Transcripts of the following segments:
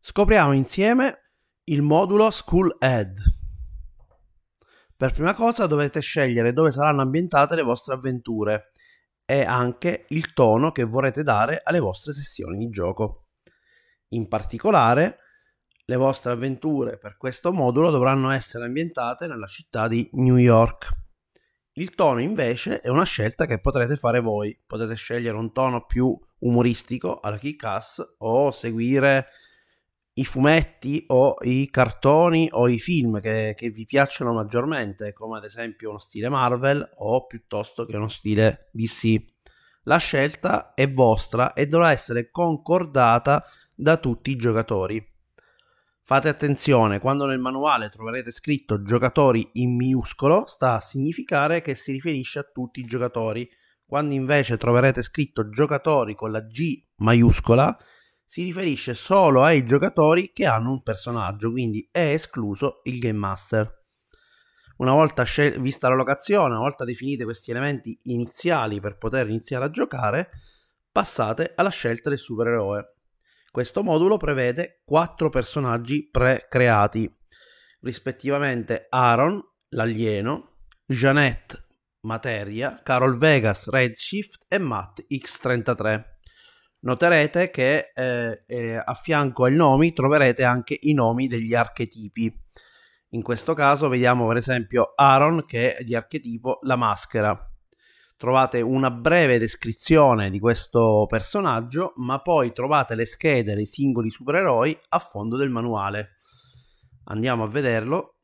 Scopriamo insieme il modulo School Ed. Per prima cosa dovete scegliere dove saranno ambientate le vostre avventure e anche il tono che vorrete dare alle vostre sessioni di gioco. In particolare, le vostre avventure per questo modulo dovranno essere ambientate nella città di New York. Il tono invece è una scelta che potrete fare voi, potete scegliere un tono più umoristico alla kick-ass o seguire i fumetti o i cartoni o i film che, che, vi piacciono maggiormente, come ad esempio uno stile Marvel o piuttosto che uno stile DC. La scelta è vostra e dovrà essere concordata da tutti i giocatori. Fate attenzione, quando nel manuale troverete scritto giocatori in minuscolo, sta a significare che si riferisce a tutti i giocatori. Quando invece troverete scritto giocatori con la G maiuscola, si riferisce solo ai giocatori che hanno un personaggio, quindi è escluso il Game Master. Una volta scel- vista la locazione, una volta definiti questi elementi iniziali per poter iniziare a giocare, passate alla scelta del supereroe. Questo modulo prevede quattro personaggi pre-creati, rispettivamente Aaron, l'alieno, Jeanette, Materia, Carol Vegas, Redshift e Matt X33 noterete che eh, eh, a fianco ai nomi troverete anche i nomi degli archetipi. In questo caso vediamo per esempio Aaron che è di archetipo la maschera. Trovate una breve descrizione di questo personaggio, ma poi trovate le schede dei singoli supereroi a fondo del manuale. Andiamo a vederlo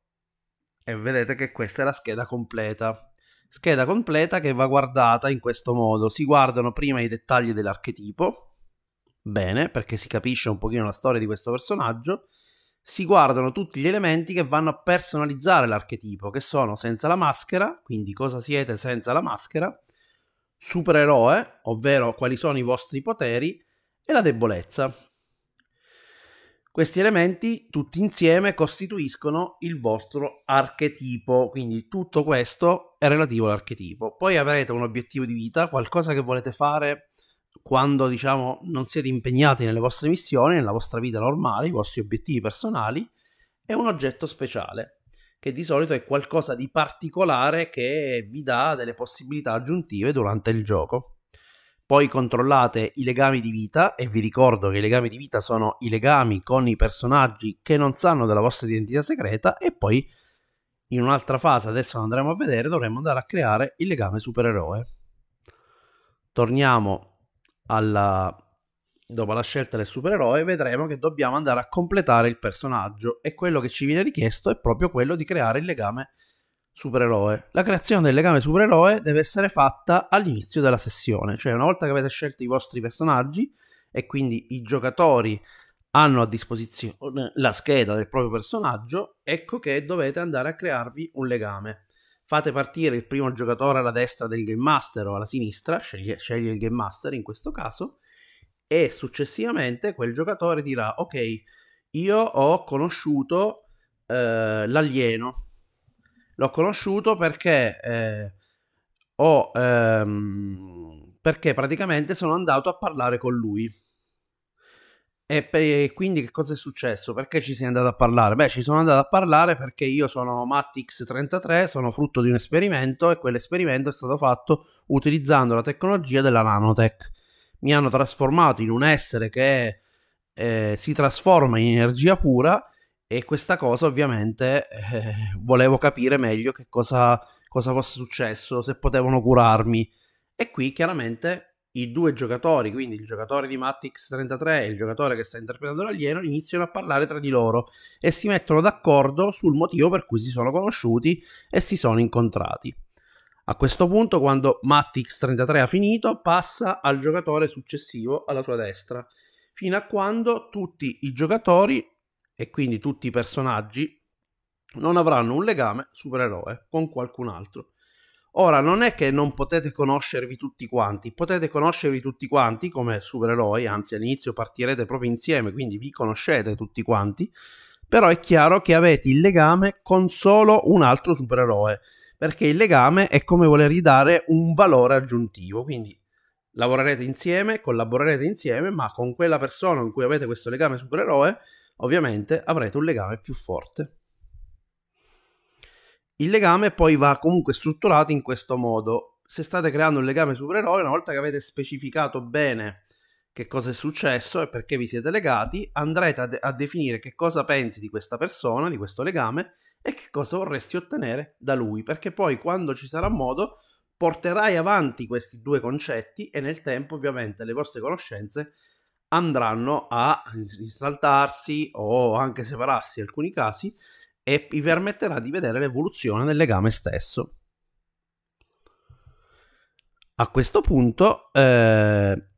e vedete che questa è la scheda completa scheda completa che va guardata in questo modo. Si guardano prima i dettagli dell'archetipo, bene, perché si capisce un pochino la storia di questo personaggio, si guardano tutti gli elementi che vanno a personalizzare l'archetipo, che sono senza la maschera, quindi cosa siete senza la maschera, supereroe, ovvero quali sono i vostri poteri, e la debolezza. Questi elementi tutti insieme costituiscono il vostro archetipo, quindi tutto questo relativo all'archetipo. Poi avrete un obiettivo di vita, qualcosa che volete fare quando diciamo non siete impegnati nelle vostre missioni, nella vostra vita normale, i vostri obiettivi personali, e un oggetto speciale, che di solito è qualcosa di particolare che vi dà delle possibilità aggiuntive durante il gioco. Poi controllate i legami di vita e vi ricordo che i legami di vita sono i legami con i personaggi che non sanno della vostra identità segreta e poi in un'altra fase, adesso andremo a vedere, dovremo andare a creare il legame supereroe. Torniamo alla... dopo la scelta del supereroe, vedremo che dobbiamo andare a completare il personaggio e quello che ci viene richiesto è proprio quello di creare il legame supereroe. La creazione del legame supereroe deve essere fatta all'inizio della sessione, cioè una volta che avete scelto i vostri personaggi e quindi i giocatori hanno a disposizione la scheda del proprio personaggio, ecco che dovete andare a crearvi un legame. Fate partire il primo giocatore alla destra del Game Master o alla sinistra, sceglie, sceglie il Game Master in questo caso, e successivamente quel giocatore dirà ok, io ho conosciuto eh, l'alieno, l'ho conosciuto perché, eh, ho, ehm, perché praticamente sono andato a parlare con lui e, e quindi che cosa è successo? Perché ci sei andato a parlare? Beh, ci sono andato a parlare perché io sono matix 33 sono frutto di un esperimento e quell'esperimento è stato fatto utilizzando la tecnologia della nanotech. Mi hanno trasformato in un essere che eh, si trasforma in energia pura e questa cosa ovviamente eh, volevo capire meglio che cosa, cosa fosse successo, se potevano curarmi. E qui chiaramente i due giocatori, quindi il giocatore di Mattix 33 e il giocatore che sta interpretando l'alieno, iniziano a parlare tra di loro e si mettono d'accordo sul motivo per cui si sono conosciuti e si sono incontrati. A questo punto, quando Mattix 33 ha finito, passa al giocatore successivo alla sua destra, fino a quando tutti i giocatori e quindi tutti i personaggi non avranno un legame supereroe con qualcun altro. Ora, non è che non potete conoscervi tutti quanti, potete conoscervi tutti quanti come supereroi, anzi all'inizio partirete proprio insieme, quindi vi conoscete tutti quanti, però è chiaro che avete il legame con solo un altro supereroe, perché il legame è come volergli dare un valore aggiuntivo, quindi lavorerete insieme, collaborerete insieme, ma con quella persona con cui avete questo legame supereroe, ovviamente avrete un legame più forte. Il legame poi va comunque strutturato in questo modo. Se state creando un legame supereroe, una volta che avete specificato bene che cosa è successo e perché vi siete legati, andrete a, de- a definire che cosa pensi di questa persona, di questo legame e che cosa vorresti ottenere da lui, perché poi quando ci sarà modo porterai avanti questi due concetti e nel tempo ovviamente le vostre conoscenze andranno a risaltarsi o anche separarsi in alcuni casi e vi permetterà di vedere l'evoluzione del legame stesso. A questo punto eh,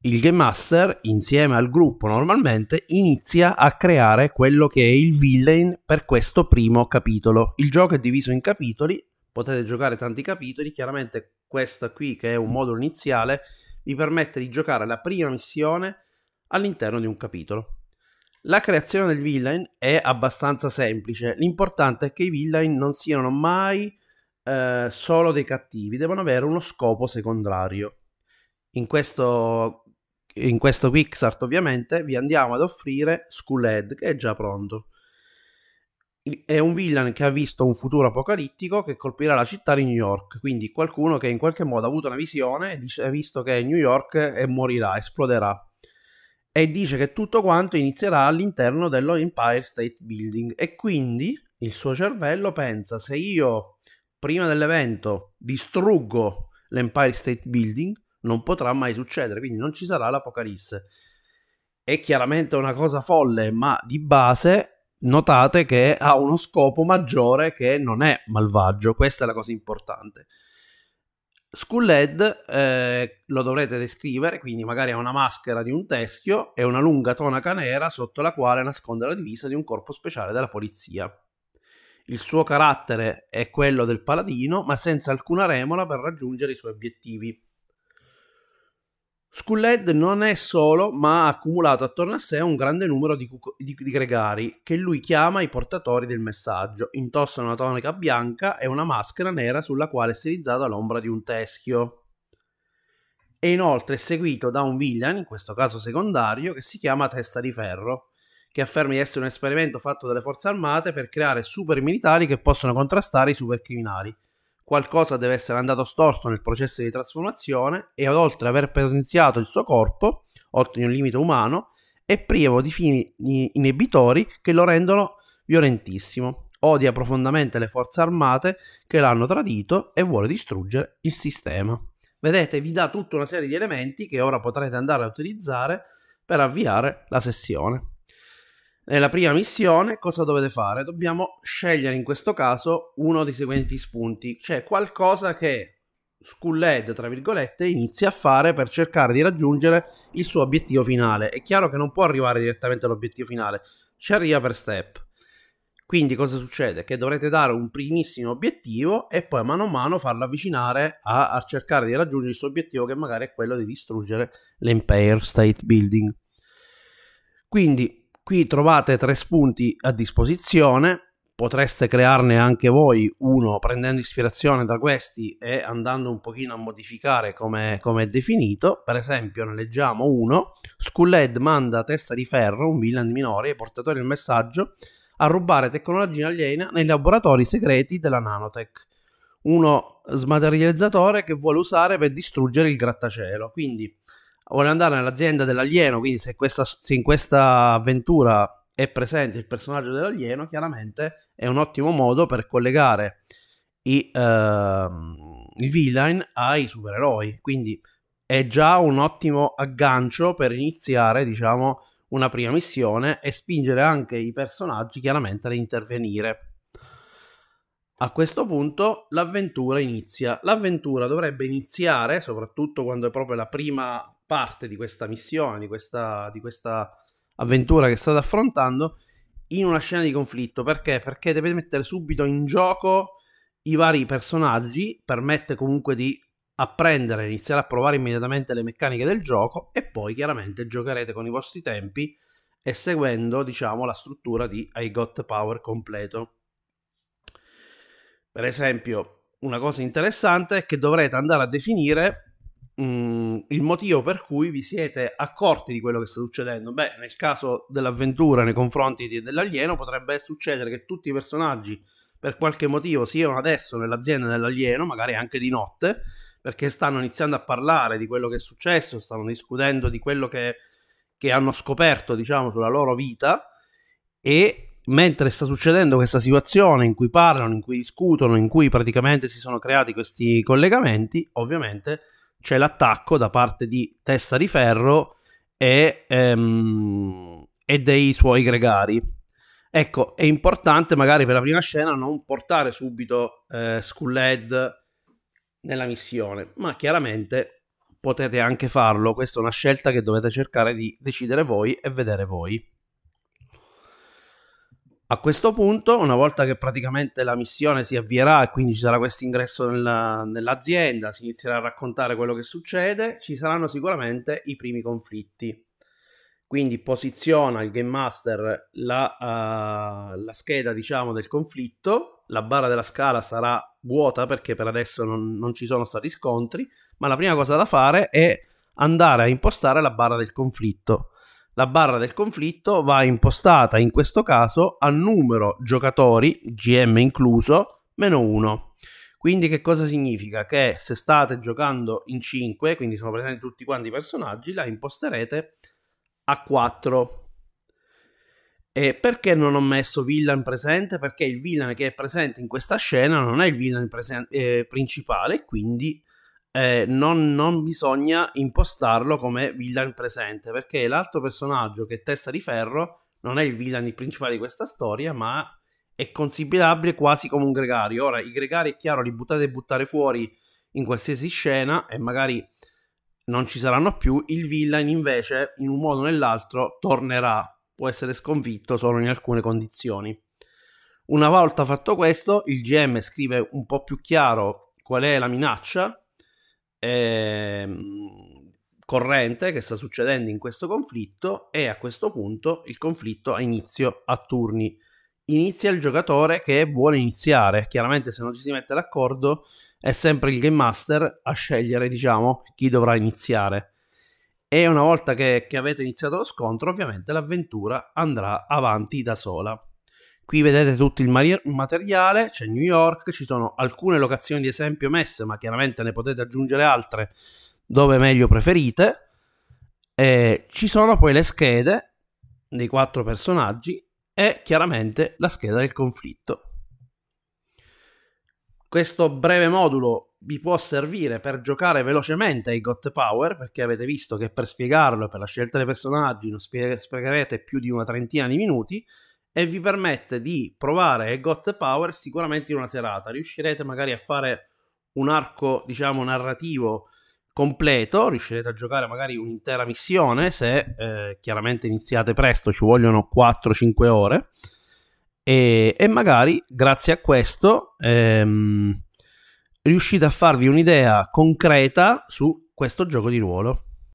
il Game Master insieme al gruppo normalmente inizia a creare quello che è il villain per questo primo capitolo. Il gioco è diviso in capitoli, potete giocare tanti capitoli, chiaramente questa qui che è un modulo iniziale vi permette di giocare la prima missione all'interno di un capitolo. La creazione del villain è abbastanza semplice, l'importante è che i villain non siano mai eh, solo dei cattivi, devono avere uno scopo secondario. In questo, in questo Quicksart ovviamente vi andiamo ad offrire Skullhead che è già pronto. È un villain che ha visto un futuro apocalittico che colpirà la città di New York, quindi qualcuno che in qualche modo ha avuto una visione e ha visto che è New York e morirà, esploderà e dice che tutto quanto inizierà all'interno dello Empire State Building e quindi il suo cervello pensa se io prima dell'evento distruggo l'Empire State Building non potrà mai succedere, quindi non ci sarà l'Apocalisse. È chiaramente una cosa folle, ma di base notate che ha uno scopo maggiore che non è malvagio, questa è la cosa importante. Skulled eh, lo dovrete descrivere, quindi magari ha una maschera di un teschio e una lunga tonaca nera sotto la quale nasconde la divisa di un corpo speciale della polizia. Il suo carattere è quello del paladino, ma senza alcuna remola per raggiungere i suoi obiettivi. Skulled non è solo, ma ha accumulato attorno a sé un grande numero di, cuco- di, di gregari, che lui chiama i portatori del messaggio, Intossano una tonaca bianca e una maschera nera sulla quale è stilizzata l'ombra di un teschio. È inoltre seguito da un villain, in questo caso secondario, che si chiama Testa di Ferro, che afferma di essere un esperimento fatto dalle forze armate per creare super militari che possono contrastare i super criminali qualcosa deve essere andato storto nel processo di trasformazione e oltre ad aver potenziato il suo corpo, oltre un limite umano, è privo di fini inibitori che lo rendono violentissimo. Odia profondamente le forze armate che l'hanno tradito e vuole distruggere il sistema. Vedete, vi dà tutta una serie di elementi che ora potrete andare a utilizzare per avviare la sessione. Nella prima missione cosa dovete fare? Dobbiamo scegliere in questo caso uno dei seguenti spunti, cioè qualcosa che Skulled, tra virgolette, inizia a fare per cercare di raggiungere il suo obiettivo finale. È chiaro che non può arrivare direttamente all'obiettivo finale, ci arriva per step. Quindi cosa succede? Che dovrete dare un primissimo obiettivo e poi mano a mano farlo avvicinare a, a cercare di raggiungere il suo obiettivo che magari è quello di distruggere l'Empire State Building. Quindi Qui trovate tre spunti a disposizione, potreste crearne anche voi uno prendendo ispirazione da questi e andando un pochino a modificare come, come è definito. Per esempio ne leggiamo uno, Skulled manda testa di ferro, un villain minore, ai portatori del messaggio a rubare tecnologia aliena nei laboratori segreti della Nanotech uno smaterializzatore che vuole usare per distruggere il grattacielo. Quindi vuole andare nell'azienda dell'alieno, quindi se, questa, se in questa avventura è presente il personaggio dell'alieno, chiaramente è un ottimo modo per collegare i, uh, ehm, i villain ai supereroi, quindi è già un ottimo aggancio per iniziare, diciamo, una prima missione e spingere anche i personaggi chiaramente ad intervenire. A questo punto l'avventura inizia. L'avventura dovrebbe iniziare, soprattutto quando è proprio la prima parte di questa missione, di questa, di questa avventura che state affrontando in una scena di conflitto. Perché? Perché dovete mettere subito in gioco i vari personaggi, permette comunque di apprendere, iniziare a provare immediatamente le meccaniche del gioco e poi chiaramente giocherete con i vostri tempi e seguendo, diciamo, la struttura di I Got Power completo. Per esempio, una cosa interessante è che dovrete andare a definire Mm, il motivo per cui vi siete accorti di quello che sta succedendo. Beh, nel caso dell'avventura nei confronti di, dell'alieno potrebbe succedere che tutti i personaggi per qualche motivo siano adesso nell'azienda dell'alieno, magari anche di notte, perché stanno iniziando a parlare di quello che è successo, stanno discutendo di quello che, che hanno scoperto, diciamo, sulla loro vita e mentre sta succedendo questa situazione in cui parlano, in cui discutono, in cui praticamente si sono creati questi collegamenti, ovviamente c'è l'attacco da parte di Testa di Ferro e, ehm, e dei suoi gregari. Ecco, è importante magari per la prima scena non portare subito eh, Skullhead nella missione, ma chiaramente potete anche farlo, questa è una scelta che dovete cercare di decidere voi e vedere voi. A questo punto, una volta che praticamente la missione si avvierà e quindi ci sarà questo ingresso nella, nell'azienda, si inizierà a raccontare quello che succede, ci saranno sicuramente i primi conflitti. Quindi posiziona il Game Master la, uh, la scheda diciamo, del conflitto, la barra della scala sarà vuota perché per adesso non, non ci sono stati scontri, ma la prima cosa da fare è andare a impostare la barra del conflitto la barra del conflitto va impostata in questo caso a numero giocatori, GM incluso, meno 1. Quindi che cosa significa? Che se state giocando in 5, quindi sono presenti tutti quanti i personaggi, la imposterete a 4. E perché non ho messo villain presente? Perché il villain che è presente in questa scena non è il villain presen- eh, principale, quindi eh, non, non, bisogna impostarlo come villain presente, perché l'altro personaggio che è Testa di Ferro non è il villain principale di questa storia, ma è considerabile quasi come un gregario. Ora, i gregari è chiaro, li buttate e buttare fuori in qualsiasi scena e magari non ci saranno più, il villain invece in un modo o nell'altro tornerà, può essere sconfitto solo in alcune condizioni. Una volta fatto questo, il GM scrive un po' più chiaro qual è la minaccia eh, corrente che sta succedendo in questo conflitto e a questo punto il conflitto ha inizio a turni. Inizia il giocatore che vuole iniziare, chiaramente se non ci si mette d'accordo è sempre il game master a scegliere, diciamo, chi dovrà iniziare. E una volta che, che avete iniziato lo scontro, ovviamente l'avventura andrà avanti da sola. Qui vedete tutto il materiale, c'è New York, ci sono alcune locazioni di esempio messe, ma chiaramente ne potete aggiungere altre dove meglio preferite. E ci sono poi le schede dei quattro personaggi e chiaramente la scheda del conflitto. Questo breve modulo vi può servire per giocare velocemente ai Got Power, perché avete visto che per spiegarlo e per la scelta dei personaggi non spiegherete più di una trentina di minuti, e vi permette di provare Got Power sicuramente in una serata. Riuscirete magari a fare un arco, diciamo, narrativo completo, riuscirete a giocare magari un'intera missione se eh, chiaramente iniziate presto, ci vogliono 4-5 ore e, e, magari grazie a questo ehm, riuscite a farvi un'idea concreta su questo gioco di ruolo.